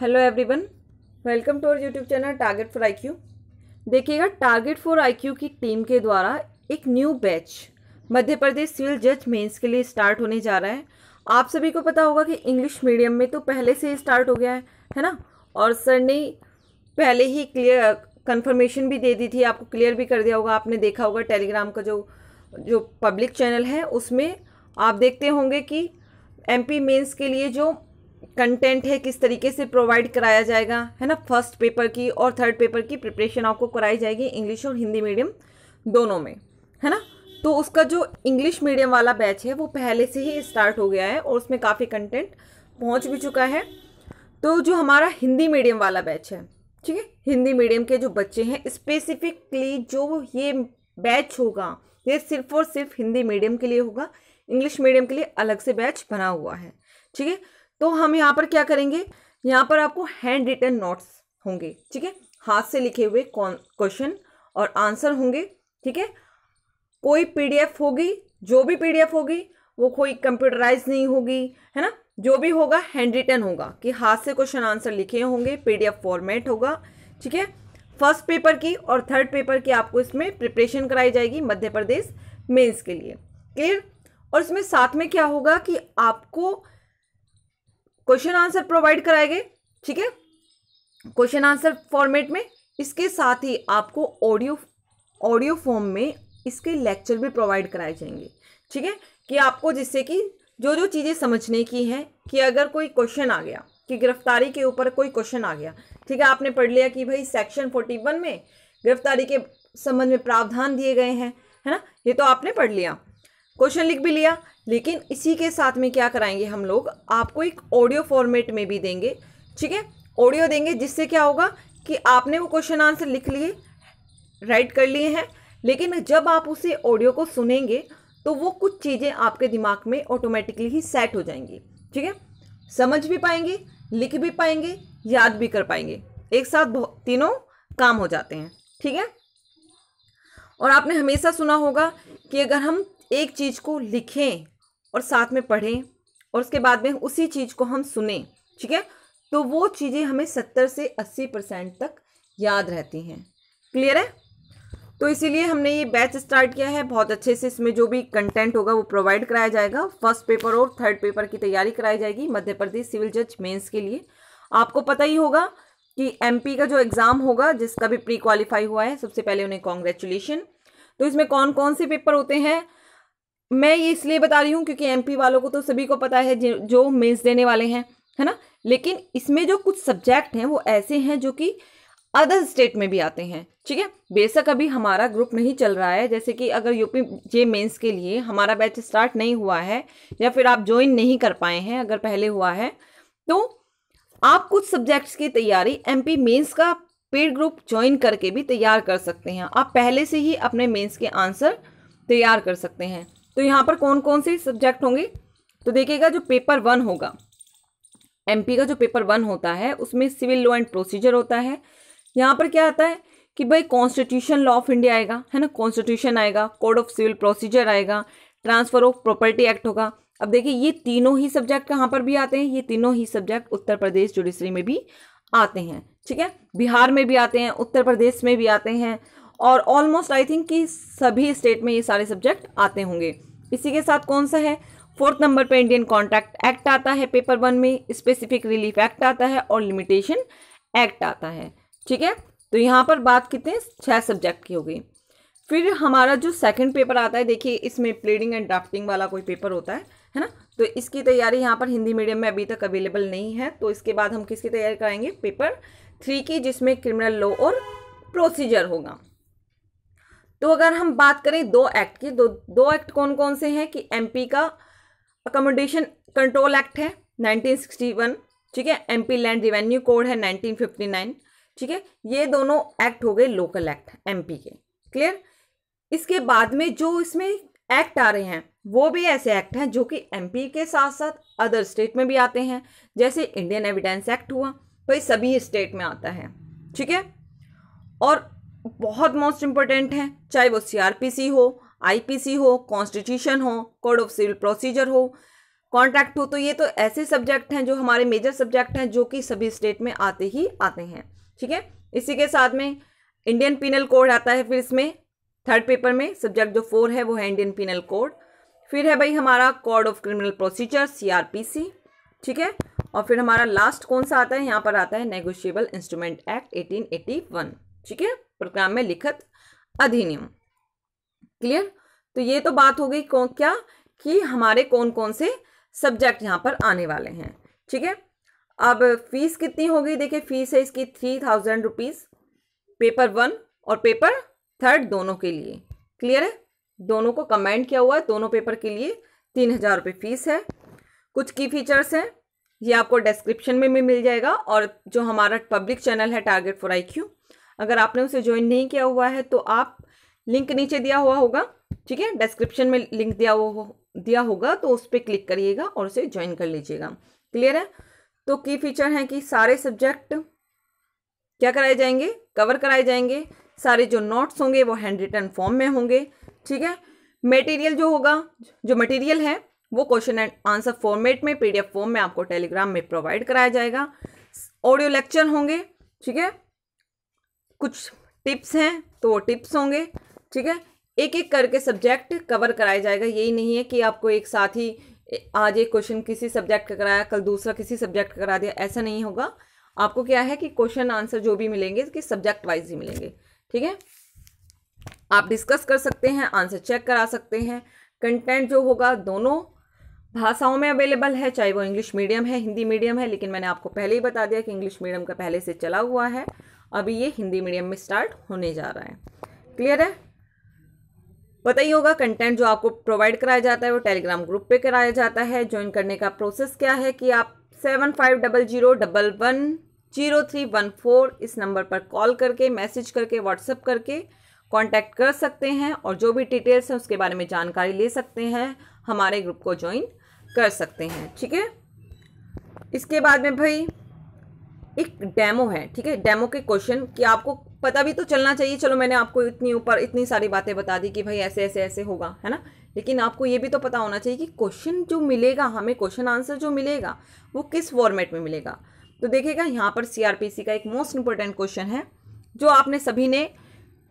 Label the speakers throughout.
Speaker 1: hello everyone welcome to our YouTube channel target for IQ देखिएगा target for IQ की team के द्वारा एक new batch Madhya Pradesh civil जज मेंस के लिए स्टार्ट होने जा रहा है आप सभी को पता होगा कि इंग्लिश मीडियम में तो पहले से ही स्टार्ट हो गया है है ना और सर ने पहले ही क्लियर कन्फर्मेशन भी दे दी थी आपको क्लियर भी कर दिया होगा आपने देखा होगा टेलीग्राम का जो जो पब्लिक चैनल है उसमें आप देखते होंगे कि एम पी के लिए जो कंटेंट है किस तरीके से प्रोवाइड कराया जाएगा है ना फर्स्ट पेपर की और थर्ड पेपर की प्रिपरेशन आपको कराई जाएगी इंग्लिश और हिंदी मीडियम दोनों में है ना तो उसका जो इंग्लिश मीडियम वाला बैच है वो पहले से ही स्टार्ट हो गया है और उसमें काफ़ी कंटेंट पहुंच भी चुका है तो जो हमारा हिंदी मीडियम वाला बैच है ठीक है हिंदी मीडियम के जो बच्चे हैं स्पेसिफिकली जो ये बैच होगा ये सिर्फ और सिर्फ हिंदी मीडियम के लिए होगा इंग्लिश मीडियम के लिए अलग से बैच बना हुआ है ठीक है तो हम यहाँ पर क्या करेंगे यहाँ पर आपको हैंड रिटर्न नोट्स होंगे ठीक है हाथ से लिखे हुए क्वेश्चन और आंसर होंगे ठीक है कोई पीडीएफ होगी जो भी पीडीएफ होगी वो कोई कंप्यूटराइज नहीं होगी है ना जो भी होगा हैंड रिटर्न होगा कि हाथ से क्वेश्चन आंसर लिखे होंगे पीडीएफ फॉर्मेट होगा ठीक है फर्स्ट पेपर की और थर्ड पेपर की आपको इसमें प्रिपरेशन कराई जाएगी मध्य प्रदेश मेन्स के लिए क्लियर और इसमें साथ में क्या होगा कि आपको क्वेश्चन आंसर प्रोवाइड कराएंगे ठीक है क्वेश्चन आंसर फॉर्मेट में इसके साथ ही आपको ऑडियो ऑडियो फॉर्म में इसके लेक्चर भी प्रोवाइड कराए जाएंगे ठीक है कि आपको जिससे कि जो जो चीज़ें समझने की हैं कि अगर कोई क्वेश्चन आ गया कि गिरफ्तारी के ऊपर कोई क्वेश्चन आ गया ठीक है आपने पढ़ लिया कि भाई सेक्शन फोर्टी वन में गिरफ्तारी के संबंध में प्रावधान दिए गए हैं है ना ये तो आपने पढ़ लिया क्वेश्चन लिख भी लिया लेकिन इसी के साथ में क्या कराएंगे हम लोग आपको एक ऑडियो फॉर्मेट में भी देंगे ठीक है ऑडियो देंगे जिससे क्या होगा कि आपने वो क्वेश्चन आंसर लिख लिए राइट कर लिए हैं लेकिन जब आप उसे ऑडियो को सुनेंगे तो वो कुछ चीज़ें आपके दिमाग में ऑटोमेटिकली ही सेट हो जाएंगी ठीक है समझ भी पाएंगे लिख भी पाएंगे याद भी कर पाएंगे एक साथ तीनों काम हो जाते हैं ठीक है और आपने हमेशा सुना होगा कि अगर हम एक चीज़ को लिखें और साथ में पढ़ें और उसके बाद में उसी चीज़ को हम सुने ठीक है तो वो चीज़ें हमें सत्तर से अस्सी परसेंट तक याद रहती हैं क्लियर है तो इसीलिए हमने ये बैच स्टार्ट किया है बहुत अच्छे से इसमें जो भी कंटेंट होगा वो प्रोवाइड कराया जाएगा फर्स्ट पेपर और थर्ड पेपर की तैयारी कराई जाएगी मध्य प्रदेश सिविल जज मेन्स के लिए आपको पता ही होगा कि एमपी का जो एग्ज़ाम होगा जिसका भी प्री क्वालिफाई हुआ है सबसे पहले उन्हें कॉन्ग्रेचुलेशन तो इसमें कौन कौन से पेपर होते हैं मैं ये इसलिए बता रही हूँ क्योंकि एमपी वालों को तो सभी को पता है जो मेंस देने वाले हैं है ना लेकिन इसमें जो कुछ सब्जेक्ट हैं वो ऐसे हैं जो कि अदर स्टेट में भी आते हैं ठीक है बेशक अभी हमारा ग्रुप नहीं चल रहा है जैसे कि अगर यूपी जे मेंस के लिए हमारा बैच स्टार्ट नहीं हुआ है या फिर आप ज्वाइन नहीं कर पाए हैं अगर पहले हुआ है तो आप कुछ सब्जेक्ट्स की तैयारी एमपी मेंस का पेड ग्रुप ज्वाइन करके भी तैयार कर सकते हैं आप पहले से ही अपने मेंस के आंसर तैयार कर सकते हैं तो यहाँ पर कौन कौन से सब्जेक्ट होंगे तो देखिएगा जो पेपर वन होगा एमपी का जो पेपर वन होता है उसमें सिविल लॉ एंड प्रोसीजर होता है यहाँ पर क्या आता है कि भाई कॉन्स्टिट्यूशन लॉ ऑफ इंडिया आएगा है ना कॉन्स्टिट्यूशन आएगा कोड ऑफ सिविल प्रोसीजर आएगा ट्रांसफर ऑफ प्रॉपर्टी एक्ट होगा अब देखिए ये तीनों ही सब्जेक्ट कहाँ पर भी आते हैं ये तीनों ही सब्जेक्ट उत्तर प्रदेश जुडिशरी में भी आते हैं ठीक है बिहार में भी आते हैं उत्तर प्रदेश में भी आते हैं और ऑलमोस्ट आई थिंक कि सभी स्टेट में ये सारे सब्जेक्ट आते होंगे इसी के साथ कौन सा है फोर्थ नंबर पे इंडियन कॉन्ट्रैक्ट एक्ट आता है पेपर वन में स्पेसिफिक रिलीफ एक्ट आता है और लिमिटेशन एक्ट आता है ठीक है तो यहाँ पर बात कितने छः सब्जेक्ट की होगी फिर हमारा जो सेकंड पेपर आता है देखिए इसमें प्लेडिंग एंड ड्राफ्टिंग वाला कोई पेपर होता है है ना तो इसकी तैयारी यहाँ पर हिंदी मीडियम में अभी तक अवेलेबल नहीं है तो इसके बाद हम किसकी तैयारी कराएंगे पेपर थ्री की जिसमें क्रिमिनल लॉ और प्रोसीजर होगा तो अगर हम बात करें दो एक्ट की दो दो एक्ट कौन कौन से हैं कि एमपी का अकोमोडेशन कंट्रोल एक्ट है 1961 ठीक है एमपी लैंड रिवेन्यू कोड है 1959 ठीक है ये दोनों एक्ट हो गए लोकल एक्ट एमपी के क्लियर इसके बाद में जो इसमें एक्ट आ रहे हैं वो भी ऐसे एक्ट हैं जो कि एमपी के साथ साथ अदर स्टेट में भी आते हैं जैसे इंडियन एविडेंस एक्ट हुआ वही तो सभी स्टेट में आता है ठीक है और बहुत मोस्ट इम्पोर्टेंट हैं चाहे वो सी हो आई हो कॉन्स्टिट्यूशन हो कोड ऑफ सिविल प्रोसीजर हो कॉन्ट्रैक्ट हो तो ये तो ऐसे सब्जेक्ट हैं जो हमारे मेजर सब्जेक्ट हैं जो कि सभी स्टेट में आते ही आते हैं ठीक है इसी के साथ में इंडियन पिनल कोड आता है फिर इसमें थर्ड पेपर में सब्जेक्ट जो फोर है वो है इंडियन पिनल कोड फिर है भाई हमारा code of criminal procedure C ठीक है और फिर हमारा लास्ट कौन सा आता है यहाँ पर आता है नेगोशिएबल इंस्ट्रूमेंट एक्ट 1881 ठीक है प्रोग्राम में लिखित अधिनियम क्लियर तो ये तो बात हो गई कौन क्या कि हमारे कौन कौन से सब्जेक्ट यहाँ पर आने वाले हैं ठीक है अब फीस कितनी होगी देखिए फीस है इसकी three thousand rupees paper one और पेपर थर्ड दोनों के लिए क्लियर है दोनों को कमेंट किया हुआ है दोनों पेपर के लिए तीन हज़ार रुपये फीस है कुछ की फीचर्स हैं ये आपको डिस्क्रिप्शन में भी मिल जाएगा और जो हमारा पब्लिक चैनल है टारगेट फॉर आई अगर आपने उसे ज्वाइन नहीं किया हुआ है तो आप लिंक नीचे दिया हुआ होगा ठीक है डिस्क्रिप्शन में लिंक दिया हुआ दिया होगा तो उस पर क्लिक करिएगा और उसे ज्वाइन कर लीजिएगा क्लियर है तो की फीचर हैं कि सारे सब्जेक्ट क्या कराए जाएंगे कवर कराए जाएंगे सारे जो नोट्स होंगे वो हैंड रिटर्न फॉर्म में होंगे ठीक है मटेरियल जो होगा जो मटेरियल है वो क्वेश्चन एंड आंसर फॉर्मेट में पीडीएफ फॉर्म में आपको टेलीग्राम में प्रोवाइड कराया जाएगा ऑडियो लेक्चर होंगे ठीक है कुछ टिप्स हैं तो वो टिप्स होंगे ठीक है एक एक करके सब्जेक्ट कवर कराया जाएगा यही नहीं है कि आपको एक साथ ही आज एक क्वेश्चन किसी सब्जेक्ट का कराया कल दूसरा किसी सब्जेक्ट का करा दिया ऐसा नहीं होगा आपको क्या है कि क्वेश्चन आंसर जो भी मिलेंगे कि सब्जेक्ट वाइज ही मिलेंगे ठीक है आप डिस्कस कर सकते हैं आंसर चेक करा सकते हैं कंटेंट जो होगा दोनों भाषाओं में अवेलेबल है चाहे वो इंग्लिश मीडियम है हिंदी मीडियम है लेकिन मैंने आपको पहले ही बता दिया कि इंग्लिश मीडियम का पहले से चला हुआ है अभी ये हिंदी मीडियम में स्टार्ट होने जा रहा है क्लियर है पता ही होगा कंटेंट जो आपको प्रोवाइड कराया जाता है वो टेलीग्राम ग्रुप पे कराया जाता है ज्वाइन करने का प्रोसेस क्या है कि आप seven five double zero double one zero three one four इस नंबर पर कॉल करके मैसेज करके व्हाट्सअप करके कांटेक्ट कर सकते हैं और जो भी डिटेल्स हैं उसके बारे में जानकारी ले सकते हैं हमारे ग्रुप को ज्वाइन कर सकते हैं ठीक है इसके बाद में भाई एक डेमो है ठीक है डेमो के क्वेश्चन कि आपको पता भी तो चलना चाहिए चलो मैंने आपको इतनी ऊपर इतनी सारी बातें बता दी कि भाई ऐसे ऐसे ऐसे होगा है ना लेकिन आपको ये भी तो पता होना चाहिए कि क्वेश्चन जो मिलेगा हमें क्वेश्चन आंसर जो मिलेगा वो किस फॉर्मेट में मिलेगा तो देखिएगा यहाँ पर सी का एक मोस्ट इंपॉर्टेंट क्वेश्चन है जो आपने सभी ने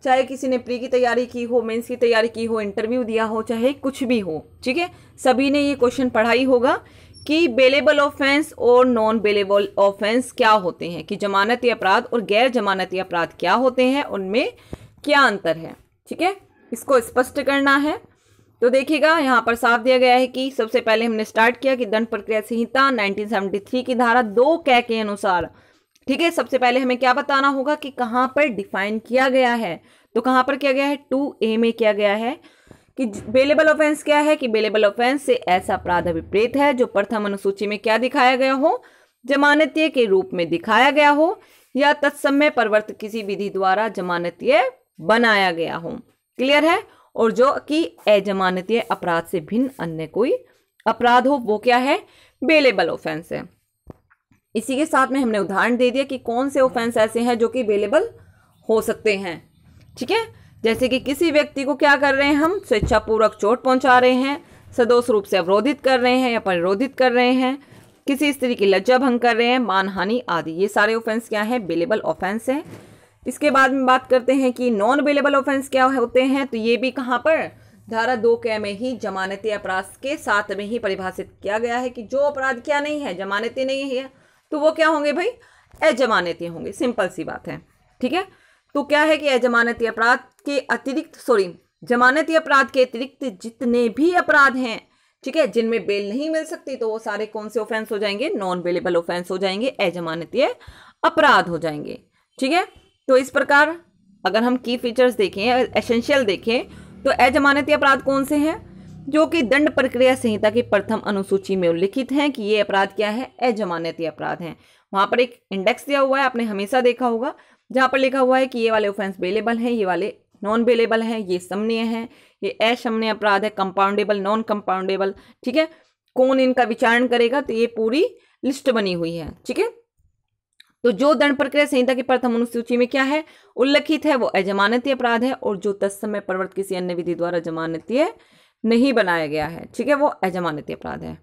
Speaker 1: चाहे किसी ने प्री की तैयारी की हो मेंस की तैयारी की हो इंटरव्यू दिया हो चाहे कुछ भी हो ठीक है सभी ने ये क्वेश्चन पढ़ाई होगा कि बेलेबल ऑफेंस और नॉन बेलेबल ऑफेंस क्या होते हैं कि जमानती अपराध और गैर जमानती अपराध क्या होते हैं उनमें क्या अंतर है ठीक है इसको स्पष्ट करना है तो देखिएगा यहाँ पर साफ दिया गया है कि सबसे पहले हमने स्टार्ट किया कि दंड प्रक्रिया संहिता 1973 की धारा दो कै के अनुसार ठीक है सबसे पहले हमें क्या बताना होगा कि कहाँ पर डिफाइन किया गया है तो कहाँ पर किया गया है टू ए में किया गया है कि बेलेबल ऑफेंस क्या है कि बेलेबल ऑफेंस से ऐसा अपराध अभिप्रेत है जो प्रथम अनुसूची में क्या दिखाया गया हो जमानतीय के रूप में दिखाया गया हो या तत्समय परवर्त किसी विधि द्वारा जमानतीय बनाया गया हो क्लियर है और जो कि अजमानतीय अपराध से भिन्न अन्य कोई अपराध हो वो क्या है बेलेबल ऑफेंस है इसी के साथ में हमने उदाहरण दे दिया कि कौन से ऑफेंस ऐसे हैं जो कि बेलेबल हो सकते हैं ठीक है जैसे कि किसी व्यक्ति को क्या कर रहे हैं हम स्वेच्छापूर्वक चोट पहुंचा रहे हैं सदोष रूप से अवरोधित कर रहे हैं या परिरोधित कर रहे हैं किसी स्त्री की लज्जा भंग कर रहे हैं मानहानि आदि ये सारे ऑफेंस क्या है बेलेबल ऑफेंस है इसके बाद में बात करते हैं कि नॉन बेलेबल ऑफेंस क्या होते हैं तो ये भी कहाँ पर धारा दो के में ही जमानती अपराध के साथ में ही परिभाषित किया गया है कि जो अपराध क्या नहीं है जमानती नहीं है तो वो क्या होंगे भाई अजमानती होंगे सिंपल सी बात है ठीक है तो क्या है कि जमानती अपराध के अतिरिक्त सॉरी जमानती अपराध के अतिरिक्त जितने भी अपराध हैं ठीक है जिनमें बेल नहीं मिल सकती तो वो सारे कौन से ऑफेंस हो जाएंगे नॉन बेलेबल ऑफेंस हो जाएंगे अजमानतीय अपराध हो जाएंगे ठीक है तो इस प्रकार अगर हम की फीचर्स देखें एसेंशियल देखें तो अजमानती अपराध कौन से हैं जो कि दंड प्रक्रिया संहिता की प्रथम अनुसूची में उल्लिखित हैं कि ये अपराध क्या है अजमानती अपराध हैं वहाँ पर एक इंडेक्स दिया हुआ है आपने हमेशा देखा होगा जहाँ पर लिखा हुआ है कि ये वाले ऑफेंस बेलेबल हैं ये वाले नॉन बेलेबल हैं ये समनीय हैं ये अशमनीय अपराध है कंपाउंडेबल नॉन कंपाउंडेबल ठीक है कौन इनका विचारण करेगा तो ये पूरी लिस्ट बनी हुई है ठीक है तो जो दंड प्रक्रिया संहिता की प्रथम अनुसूची में क्या है उल्लिखित है वो अजमानतीय अपराध है और जो तत्समय प्रवर्त किसी अन्य विधि द्वारा जमानतीय नहीं बनाया गया है ठीक है वो अजमानतीय अपराध है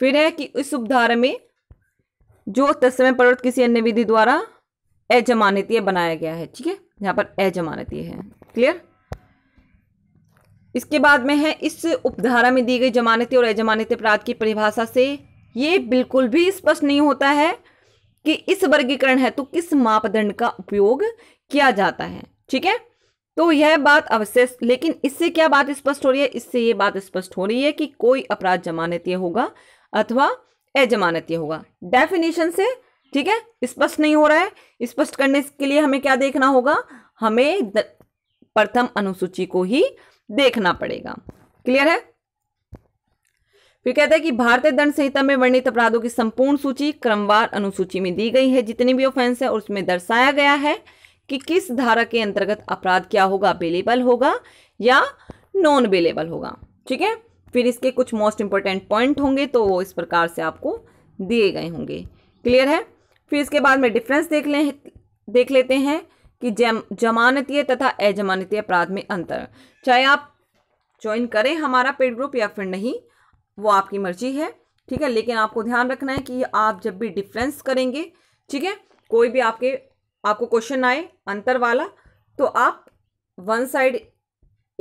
Speaker 1: फिर है कि इस उपधारा में जो तत्समय प्रवर्त किसी अन्य विधि द्वारा अजमानतीय बनाया गया है ठीक है यहाँ पर अजमानतीय है क्लियर इसके बाद में है इस उपधारा में दी गई जमानती और अजमानती अपराध की परिभाषा से ये बिल्कुल भी स्पष्ट नहीं होता है कि इस वर्गीकरण है तो किस मापदंड का उपयोग किया जाता है ठीक है तो यह बात अवश्य लेकिन इससे क्या बात स्पष्ट हो रही है इससे ये बात स्पष्ट हो रही है कि कोई अपराध जमानतीय होगा अथवा अजमानतीय होगा डेफिनेशन से ठीक है स्पष्ट नहीं हो रहा है स्पष्ट करने के लिए हमें क्या देखना होगा हमें प्रथम अनुसूची को ही देखना पड़ेगा क्लियर है फिर कहते हैं कि भारतीय दंड संहिता में वर्णित अपराधों की संपूर्ण सूची क्रमवार अनुसूची में दी गई है जितनी भी ऑफेंस है उसमें दर्शाया गया है कि किस धारा के अंतर्गत अपराध क्या होगा अवेलेबल होगा या नॉन अवेलेबल होगा ठीक है फिर इसके कुछ मोस्ट इंपॉर्टेंट पॉइंट होंगे तो वो इस प्रकार से आपको दिए गए होंगे क्लियर है फिर इसके बाद में डिफरेंस देख लें देख लेते हैं कि जम जमानतीय तथा अजमानतीय अपराध में अंतर चाहे आप ज्वाइन करें हमारा पेड ग्रुप या फिर नहीं वो आपकी मर्जी है ठीक है लेकिन आपको ध्यान रखना है कि आप जब भी डिफरेंस करेंगे ठीक है कोई भी आपके आपको क्वेश्चन आए अंतर वाला तो आप वन साइड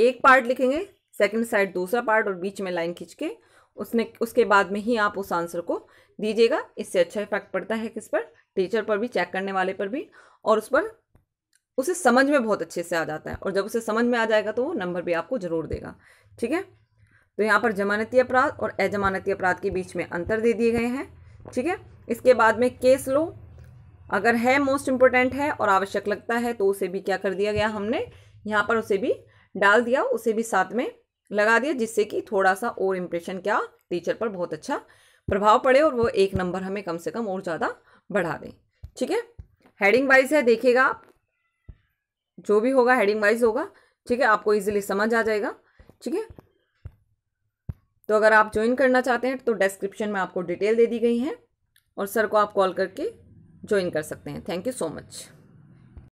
Speaker 1: एक पार्ट लिखेंगे सेकंड साइड दूसरा पार्ट और बीच में लाइन खींच के उसने उसके बाद में ही आप उस आंसर को दीजिएगा इससे अच्छा इफेक्ट पड़ता है किस पर टीचर पर भी चेक करने वाले पर भी और उस पर उसे समझ में बहुत अच्छे से आ जाता है और जब उसे समझ में आ जाएगा तो वो नंबर भी आपको ज़रूर देगा ठीक है तो यहाँ पर जमानती अपराध और अजमानती अपराध के बीच में अंतर दे दिए गए हैं ठीक है इसके बाद में केस लो अगर है मोस्ट इम्पोर्टेंट है और आवश्यक लगता है तो उसे भी क्या कर दिया गया हमने यहाँ पर उसे भी डाल दिया उसे भी साथ में लगा दिया जिससे कि थोड़ा सा और इम्प्रेशन क्या टीचर पर बहुत अच्छा प्रभाव पड़े और वो एक नंबर हमें कम से कम और ज़्यादा बढ़ा दें ठीक है हेडिंग वाइज है देखिएगा आप जो भी होगा हेडिंग वाइज होगा ठीक है आपको इजीली समझ आ जाएगा ठीक है तो अगर आप ज्वाइन करना चाहते हैं तो डिस्क्रिप्शन में आपको डिटेल दे दी गई है और सर को आप कॉल करके ज्वाइन कर सकते हैं थैंक यू सो मच